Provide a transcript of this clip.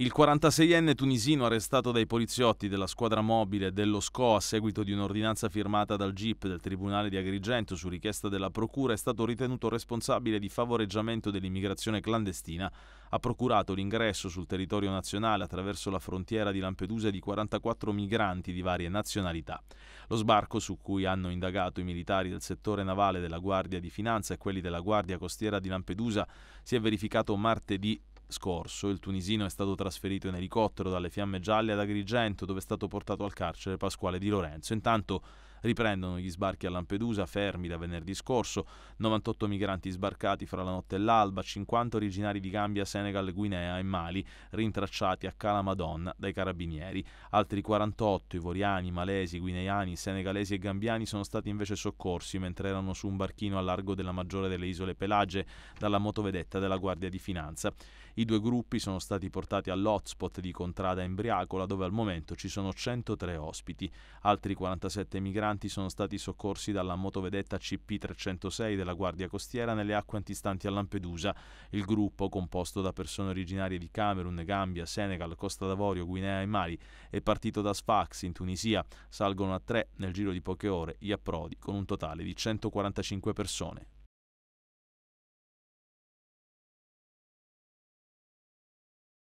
Il 46enne tunisino arrestato dai poliziotti della squadra mobile dello SCO a seguito di un'ordinanza firmata dal GIP del Tribunale di Agrigento su richiesta della Procura è stato ritenuto responsabile di favoreggiamento dell'immigrazione clandestina. Ha procurato l'ingresso sul territorio nazionale attraverso la frontiera di Lampedusa di 44 migranti di varie nazionalità. Lo sbarco su cui hanno indagato i militari del settore navale della Guardia di Finanza e quelli della Guardia Costiera di Lampedusa si è verificato martedì scorso il tunisino è stato trasferito in elicottero dalle fiamme gialle ad Agrigento dove è stato portato al carcere Pasquale Di Lorenzo. Intanto Riprendono gli sbarchi a Lampedusa, fermi da venerdì scorso, 98 migranti sbarcati fra la notte e l'alba, 50 originari di Gambia, Senegal, Guinea e Mali, rintracciati a Cala Madonna dai carabinieri. Altri 48 ivoriani, malesi, guineani, senegalesi e gambiani sono stati invece soccorsi mentre erano su un barchino a largo della maggiore delle isole Pelagie dalla motovedetta della Guardia di Finanza. I due gruppi sono stati portati all'hotspot di Contrada Embriacola dove al momento ci sono 103 ospiti. Altri 47 migranti migranti sono stati soccorsi dalla motovedetta CP306 della Guardia Costiera nelle acque antistanti a Lampedusa. Il gruppo, composto da persone originarie di Camerun, Gambia, Senegal, Costa d'Avorio, Guinea e Mali, è partito da Sfax in Tunisia. Salgono a tre nel giro di poche ore gli approdi, con un totale di 145 persone.